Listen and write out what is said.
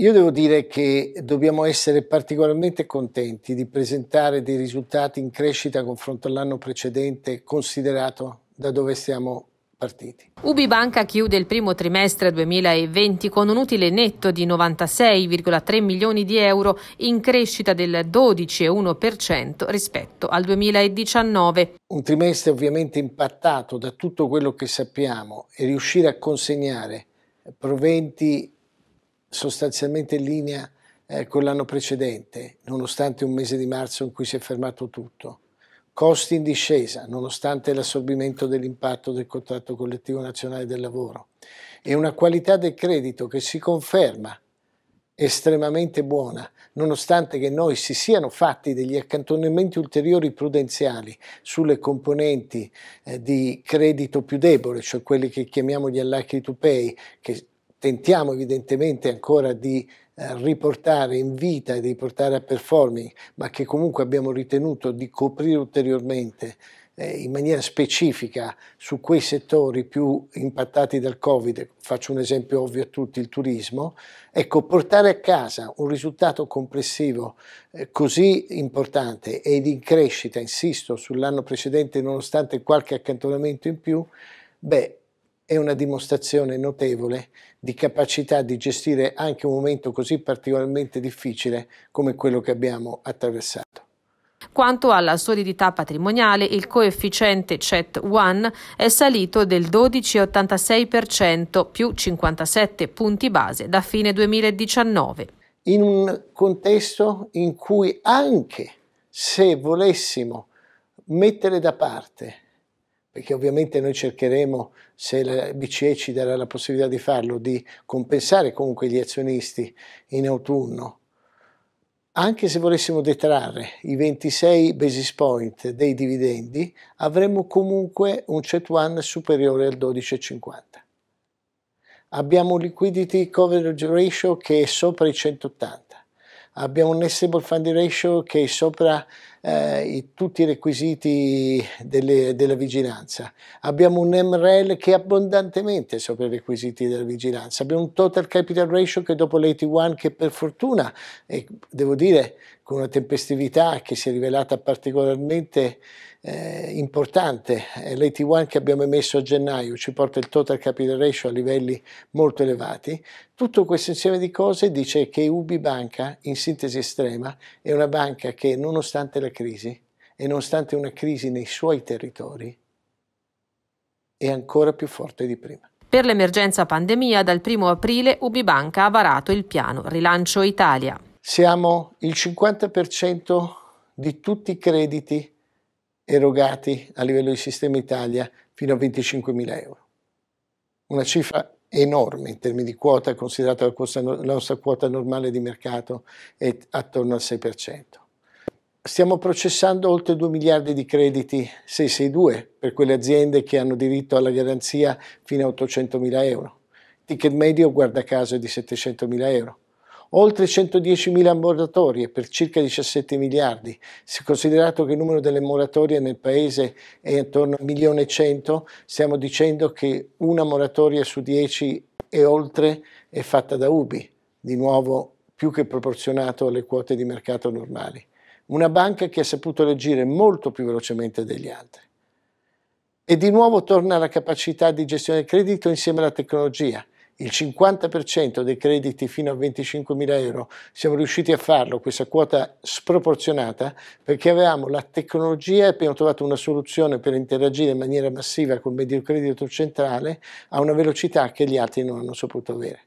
Io devo dire che dobbiamo essere particolarmente contenti di presentare dei risultati in crescita confronto all'anno precedente, considerato da dove siamo partiti. Ubibanca chiude il primo trimestre 2020 con un utile netto di 96,3 milioni di euro in crescita del 12,1% rispetto al 2019. Un trimestre ovviamente impattato da tutto quello che sappiamo e riuscire a consegnare proventi sostanzialmente in linea eh, con l'anno precedente, nonostante un mese di marzo in cui si è fermato tutto. Costi in discesa, nonostante l'assorbimento dell'impatto del contratto collettivo nazionale del lavoro. E una qualità del credito che si conferma estremamente buona, nonostante che noi si siano fatti degli accantonamenti ulteriori prudenziali sulle componenti eh, di credito più debole, cioè quelli che chiamiamo gli allacchi to pay, che tentiamo evidentemente ancora di eh, riportare in vita e di portare a performing, ma che comunque abbiamo ritenuto di coprire ulteriormente eh, in maniera specifica su quei settori più impattati dal Covid, faccio un esempio ovvio a tutti, il turismo, ecco, portare a casa un risultato complessivo eh, così importante ed in crescita, insisto, sull'anno precedente nonostante qualche accantonamento in più, beh, è una dimostrazione notevole di capacità di gestire anche un momento così particolarmente difficile come quello che abbiamo attraversato. Quanto alla solidità patrimoniale, il coefficiente CET1 è salito del 12,86% più 57 punti base da fine 2019. In un contesto in cui anche se volessimo mettere da parte perché ovviamente noi cercheremo, se la BCE ci darà la possibilità di farlo, di compensare comunque gli azionisti in autunno. Anche se volessimo detrarre i 26 basis point dei dividendi, avremmo comunque un CET1 superiore al 12,50. Abbiamo un liquidity coverage ratio che è sopra i 180. Abbiamo un stable funding ratio che è sopra eh, i, tutti i requisiti delle, della vigilanza. Abbiamo un MREL che è abbondantemente sopra i requisiti della vigilanza. Abbiamo un total capital ratio che dopo l'AT1 che per fortuna, e devo dire con una tempestività che si è rivelata particolarmente eh, importante, eh, l'AT1 che abbiamo emesso a gennaio ci porta il total capital ratio a livelli molto elevati. Tutto questo insieme di cose dice che Ubi in sintesi estrema, è una banca che nonostante la crisi e nonostante una crisi nei suoi territori, è ancora più forte di prima. Per l'emergenza pandemia, dal 1 aprile Ubibanca ha varato il piano Rilancio Italia. Siamo il 50% di tutti i crediti erogati a livello di sistema Italia fino a 25.000 euro. Una cifra enorme in termini di quota, considerata la, la nostra quota normale di mercato, è attorno al 6%. Stiamo processando oltre 2 miliardi di crediti 662 per quelle aziende che hanno diritto alla garanzia fino a 800 mila euro. Ticket medio, guarda caso, è di 700 mila euro. Oltre 110 mila moratorie per circa 17 miliardi, se considerato che il numero delle moratorie nel paese è intorno a 1.100.000, stiamo dicendo che una moratoria su 10 e oltre è fatta da UBI, di nuovo più che proporzionato alle quote di mercato normali una banca che ha saputo reagire molto più velocemente degli altri. E di nuovo torna la capacità di gestione del credito insieme alla tecnologia. Il 50% dei crediti fino a 25.000 euro siamo riusciti a farlo, questa quota sproporzionata, perché avevamo la tecnologia e abbiamo trovato una soluzione per interagire in maniera massiva col medio credito centrale a una velocità che gli altri non hanno saputo avere.